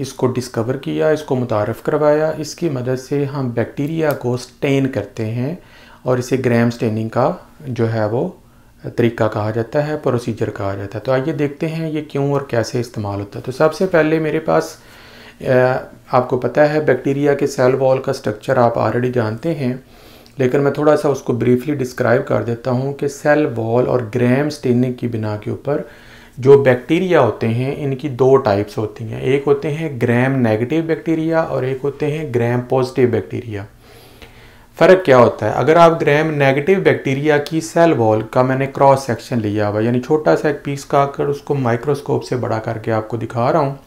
इसको डिस्कवर किया इसको मुतारफ़ करवाया इसकी मदद से हम बैक्टीरिया को स्टेन करते हैं और इसे ग्राम स्टेनिंग का जो है वो तरीका कहा जाता है प्रोसीजर कहा जाता है तो आइए देखते हैं ये क्यों और कैसे इस्तेमाल होता है तो सबसे पहले मेरे पास आपको पता है बैक्टीरिया के सेल वॉल का स्ट्रक्चर आप ऑलरेडी जानते हैं लेकिन मैं थोड़ा सा उसको ब्रीफली डिस्क्राइब कर देता हूँ कि सेल वॉल और ग्राम स्टेनिंग की बिना के ऊपर जो बैक्टीरिया होते हैं इनकी दो टाइप्स होती हैं एक होते हैं ग्रैम नेगेटिव बैक्टीरिया और एक होते हैं ग्रैम पॉजिटिव बैक्टीरिया फ़र्क क्या होता है अगर आप ग्रैम नेगेटिव बैक्टीरिया की सेल वॉल का मैंने क्रॉस सेक्शन लिया हुआ यानी छोटा सा एक पीस का कर उसको माइक्रोस्कोप से बड़ा करके आपको दिखा रहा हूँ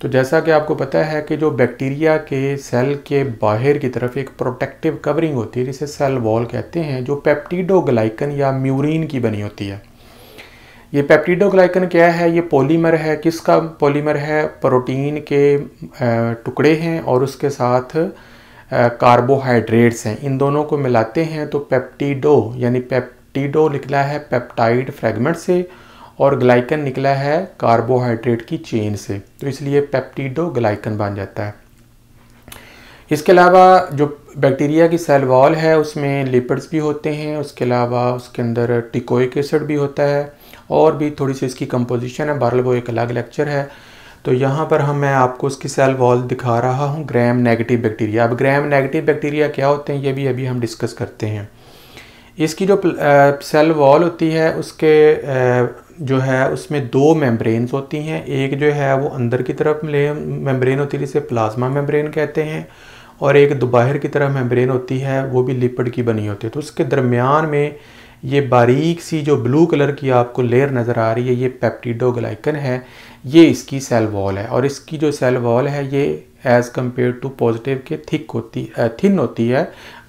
तो जैसा कि आपको पता है कि जो बैक्टीरिया के सेल के बाहर की तरफ एक प्रोटेक्टिव कवरिंग होती है जिसे सेल वॉल कहते हैं जो पेप्टिडोग्लाइकन या म्यूरिन की बनी होती है ये पेप्टिडोग्लाइकन क्या है ये पॉलीमर है किसका पॉलीमर है प्रोटीन के टुकड़े हैं और उसके साथ कार्बोहाइड्रेट्स हैं इन दोनों को मिलाते हैं तो पेप्टिडो यानी पेप्टिडो निकला है पेप्टाइड फ्रेगमेंट से और ग्लाइकन निकला है कार्बोहाइड्रेट की चेन से तो इसलिए पेप्टिडो ग्लाइकन बन जाता है इसके अलावा जो बैक्टीरिया की सेल वॉल है उसमें लिपिड्स भी होते हैं उसके अलावा उसके अंदर टिकोइक एसिड भी होता है और भी थोड़ी सी इसकी कंपोजिशन है बहरल वो एक अलग लेक्चर है तो यहाँ पर हम मैं आपको उसकी सेल वॉल दिखा रहा हूँ ग्रैम नेगेटिव बैक्टीरिया अब ग्रैम नेगेटिव बैक्टीरिया क्या होते हैं ये भी अभी हम डिस्कस करते हैं इसकी जो सेल वॉल होती है उसके जो है उसमें दो मेम्ब्रेन्स होती हैं एक जो है वो अंदर की तरफ मेम्ब्रेन होती है जिसे प्लाज्मा मेम्ब्रेन कहते हैं और एक दोपहर की तरफ मेम्ब्रेन होती है वो भी लिपड की बनी होती है तो उसके दरमियान में ये बारीक सी जो ब्लू कलर की आपको लेयर नज़र आ रही है ये पेप्टिडोग्लाइकन है ये इसकी सेल वॉल है और इसकी जो सेल वॉल है ये एज़ कम्पेयर टू पॉजिटिव के थिक होती थिन होती है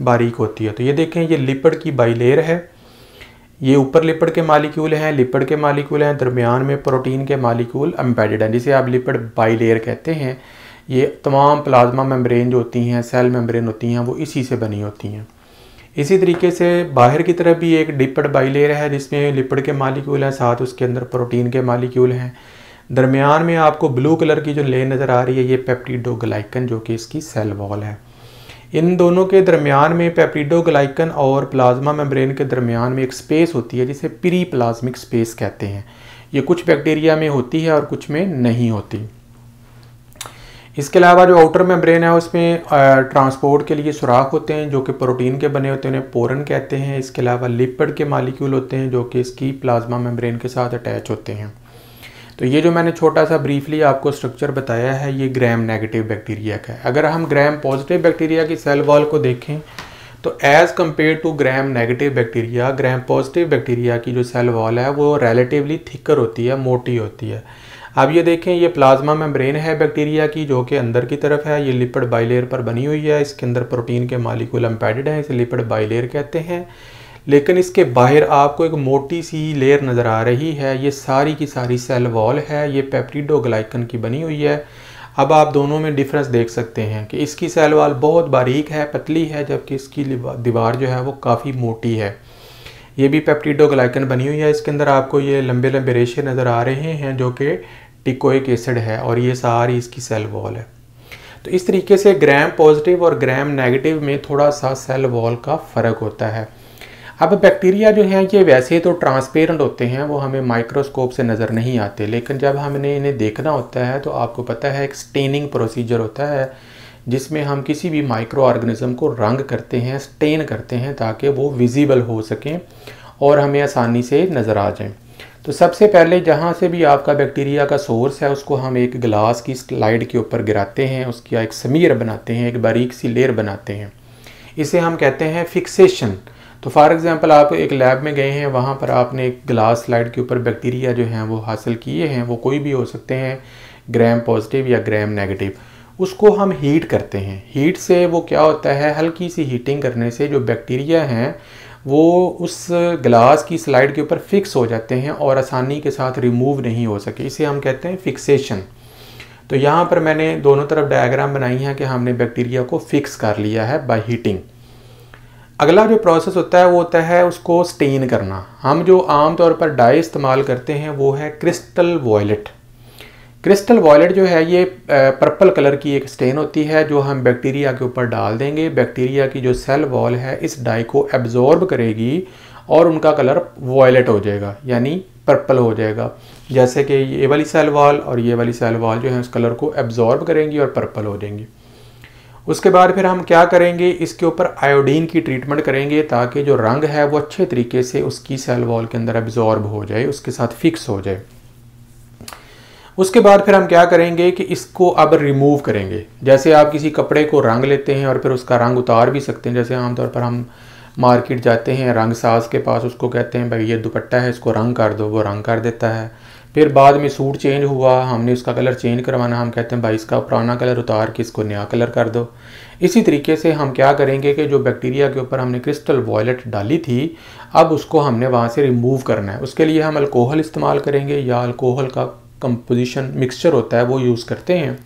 बारीक होती है तो ये देखें ये लिपड की बाई लेयर है ये ऊपर लिपड के मालिक्यूल हैं लिपड के मालिक्यूल हैं दरमियान में प्रोटीन के मालिक्यूल एम्बेडेड हैं जिसे आप लिपड बाई लेयर कहते हैं ये तमाम प्लाज्मा मेम्ब्रेन जो होती हैं सेल मेम्ब्रेन होती हैं वो इसी से बनी होती हैं इसी तरीके से बाहर की तरफ भी एक लिपड बाइलेयर है जिसमें लिपड के मालिक्यूल हैं साथ उसके अंदर प्रोटीन के मालिक्यूल हैं दरमियान में आपको ब्लू कलर की जो ले नज़र आ रही है ये पेप्टिडोगलाइकन जो कि इसकी सेल वॉल है इन दोनों के दरमियान में पेप्टिडोगलाइकन और प्लाज्मा मेम्ब्रेन के दरमियान में एक स्पेस होती है जिसे प्री प्लाज्मिक स्पेस कहते हैं ये कुछ बैक्टीरिया में होती है और कुछ में नहीं होती इसके अलावा जो आउटर मेम्ब्रेन है उसमें ट्रांसपोर्ट के लिए सुराख होते हैं जो कि प्रोटीन के बने होते हैं उन्हें पोरन कहते हैं इसके अलावा लिपिड के मालिक्यूल होते हैं जो कि इसकी प्लाज्मा मेम्ब्रेन के साथ अटैच होते हैं तो ये जो मैंने छोटा सा ब्रीफली आपको स्ट्रक्चर बताया है ये ग्रैम नेगेटिव बैक्टीरिया का है अगर हम ग्रैम पॉजिटिव बैक्टीरिया की सेल वॉल को देखें तो as compare to Gram negative bacteria Gram positive bacteria की जो सेल वॉल है वो रेलेटिवली थिकर होती है मोटी होती है अब ये देखें ये प्लाज्मा मेम्ब्रेन है बैक्टीरिया की जो कि अंदर की तरफ है ये लिपिड बाइलेयर पर बनी हुई है इसके अंदर प्रोटीन के मालिकूल एम्पेडेड हैं इसे लिपिड बाइलेयर कहते हैं लेकिन इसके बाहर आपको एक मोटी सी लेयर नज़र आ रही है ये सारी की सारी सेल वॉल है ये पेप्टिडोग्लाइकन की बनी हुई है अब आप दोनों में डिफरेंस देख सकते हैं कि इसकी सेल वॉल बहुत बारीक है पतली है जबकि इसकी दीवार जो है वो काफ़ी मोटी है ये भी पेप्टिडोग्लाइकन बनी हुई है इसके अंदर आपको ये लंबे लंबे रेशे नज़र आ रहे हैं जो कि टिकोइक एसिड है और ये सारी इसकी सेल वॉल है तो इस तरीके से ग्रैम पॉजिटिव और ग्रैम नेगेटिव में थोड़ा सा सेल वॉल का फ़र्क होता है अब बैक्टीरिया जो हैं ये वैसे तो ट्रांसपेरेंट होते हैं वो हमें माइक्रोस्कोप से नज़र नहीं आते लेकिन जब हमने इन्हें देखना होता है तो आपको पता है एक स्टेनिंग प्रोसीजर होता है जिसमें हम किसी भी माइक्रो ऑर्गेनिज़म को रंग करते हैं स्टेन करते हैं ताकि वो विजिबल हो सकें और हमें आसानी से नज़र आ जाएं तो सबसे पहले जहाँ से भी आपका बैक्टीरिया का सोर्स है उसको हम एक ग्लास की स्लाइड के ऊपर गिराते हैं उसकी एक समीर बनाते हैं एक बारीक सी लेयर बनाते हैं इसे हम कहते हैं फिक्सेशन तो फॉर एग्ज़ाम्पल आप एक लैब में गए हैं वहाँ पर आपने एक ग्लास स्लाइड के ऊपर बैक्टीरिया जो हैं वो हासिल किए हैं वो कोई भी हो सकते हैं ग्रैम पॉजिटिव या ग्रैम नेगेटिव उसको हम हीट करते हैं हीट से वो क्या होता है हल्की सी हीटिंग करने से जो बैक्टीरिया हैं वो उस ग्लास की स्लाइड के ऊपर फिक्स हो जाते हैं और आसानी के साथ रिमूव नहीं हो सके इसे हम कहते हैं फिक्सेशन तो यहाँ पर मैंने दोनों तरफ डायग्राम बनाई है कि हमने बैक्टीरिया को फिक्स कर लिया है बाय हीटिंग अगला जो प्रोसेस होता है वो होता है उसको स्टेन करना हम जो आम तौर पर डाई इस्तेमाल करते हैं वो है क्रिस्टल वॉयलेट क्रिस्टल वॉयलेट जो है ये पर्पल कलर की एक स्टेन होती है जो हम बैक्टीरिया के ऊपर डाल देंगे बैक्टीरिया की जो सेल वॉल है इस डाई को एब्जॉर्ब करेगी और उनका कलर वॉयलेट हो जाएगा यानी पर्पल हो जाएगा जैसे कि ये वाली सेल वॉल और ये वाली सेल वॉल जो है उस कलर को एब्जॉर्ब करेंगी और पर्पल हो जाएंगी उसके बाद फिर हम क्या करेंगे इसके ऊपर आयोडीन की ट्रीटमेंट करेंगे ताकि जो रंग है वो अच्छे तरीके से उसकी सेल वॉल के अंदर एब्जॉर्ब हो जाए उसके साथ फिक्स हो जाए उसके बाद फिर हम क्या करेंगे कि इसको अब रिमूव करेंगे जैसे आप किसी कपड़े को रंग लेते हैं और फिर उसका रंग उतार भी सकते हैं जैसे आमतौर पर हम मार्केट जाते हैं रंग साज के पास उसको कहते हैं भाई ये दुपट्टा है इसको रंग कर दो वो रंग कर देता है फिर बाद में सूट चेंज हुआ हमने उसका कलर चेंज करवाना हम कहते हैं भाई इसका पुराना कलर उतार के इसको नया कलर कर दो इसी तरीके से हम क्या करेंगे कि जो बैक्टीरिया के ऊपर हमने क्रिस्टल वॉयलेट डाली थी अब उसको हमने वहाँ से रिमूव करना है उसके लिए हम अल्कोहल इस्तेमाल करेंगे या अल्कोहल का कंपोजिशन मिक्सचर होता है वो यूज़ करते हैं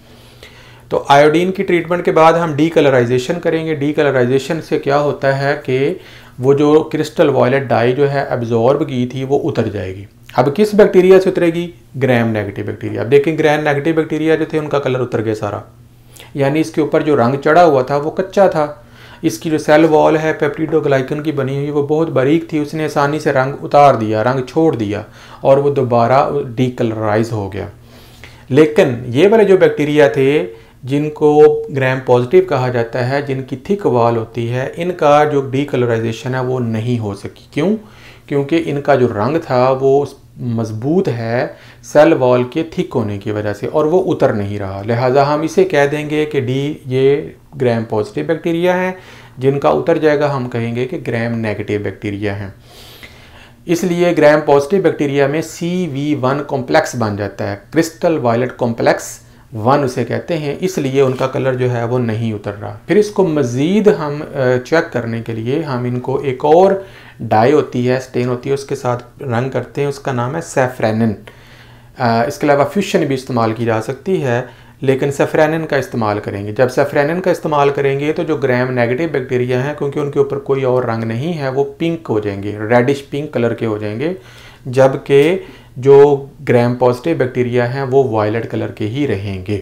तो आयोडीन की ट्रीटमेंट के बाद हम डी कलराइजेशन करेंगे डी कलराइजेशन से क्या होता है कि वो जो क्रिस्टल वॉयलेट डाई जो है एब्जॉर्ब की थी वो उतर जाएगी अब किस बैक्टीरिया से उतरेगी ग्रैम नेगेटिव बैक्टीरिया अब देखें ग्रैम नेगेटिव बैक्टीरिया जो थे उनका कलर उतर गया सारा यानी इसके ऊपर जो रंग चढ़ा हुआ था वो कच्चा था इसकी जो सेल वॉल है पेप्टिडोग्लाइकन की बनी हुई वो बहुत बारीक थी उसने आसानी से रंग उतार दिया रंग छोड़ दिया और वो दोबारा डीकलराइज हो गया लेकिन ये वाले जो बैक्टीरिया थे जिनको ग्राम पॉजिटिव कहा जाता है जिनकी थिक वाल होती है इनका जो डीकलराइजेशन है वो नहीं हो सकी क्यों क्योंकि इनका जो रंग था वो मज़बूत है सेल वॉल के थिक होने की वजह से और वो उतर नहीं रहा लिहाजा हम इसे कह देंगे कि डी ये ग्रैम पॉजिटिव बैक्टीरिया हैं जिनका उतर जाएगा हम कहेंगे कि ग्रैम नेगेटिव बैक्टीरिया हैं इसलिए ग्रैम पॉजिटिव बैक्टीरिया में सी वी वन कॉम्प्लेक्स बन जाता है क्रिस्टल वायलट कॉम्प्लेक्स वन उसे कहते हैं इसलिए उनका कलर जो है वो नहीं उतर रहा फिर इसको मज़ीद हम चेक करने के लिए हम इनको एक और डाई होती है स्टेन होती है उसके साथ रंग करते हैं उसका नाम है सेफ्रेनिन इसके अलावा फ्यूशन भी इस्तेमाल की जा सकती है लेकिन सेफ्रेनिन का इस्तेमाल करेंगे जब सेफ्रेनिन का इस्तेमाल करेंगे तो जो ग्रैम नेगेटिव बैक्टीरिया हैं क्योंकि उनके ऊपर कोई और रंग नहीं है वो पिंक हो जाएंगे रेडिश पिंक कलर के हो जाएंगे जबकि जो ग्रैम पॉजिटिव बैक्टीरिया हैं वो वायलट कलर के ही रहेंगे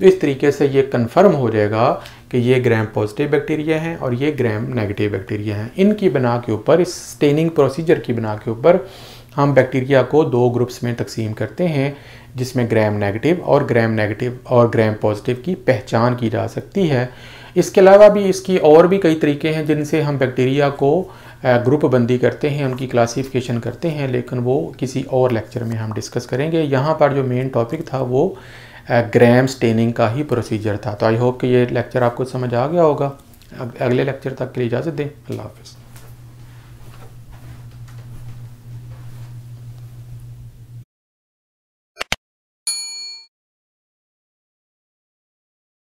तो इस तरीके से ये कन्फर्म हो जाएगा कि ये ग्राम पॉजिटिव बैक्टीरिया हैं और ये ग्राम नेगेटिव बैक्टीरिया हैं इनकी बना के ऊपर इस स्टेनिंग प्रोसीजर की बना के ऊपर हम बैक्टीरिया को दो ग्रुप्स में तकसीम करते हैं जिसमें ग्राम नेगेटिव और ग्राम नेगेटिव और ग्राम पॉजिटिव की पहचान की जा सकती है इसके अलावा भी इसकी और भी कई तरीके हैं जिनसे हम बैक्टीरिया को ग्रुप बंदी करते हैं उनकी क्लासिफिकेशन करते हैं लेकिन वो किसी और लेक्चर में हम डिस्कस करेंगे यहाँ पर जो मेन टॉपिक था वो ग्रैम स्टेनिंग का ही प्रोसीजर था तो आई होप कि ये लेक्चर आपको समझ आ गया होगा अगले लेक्चर तक के लिए इजाज़त दें अल्लाह हाफिज़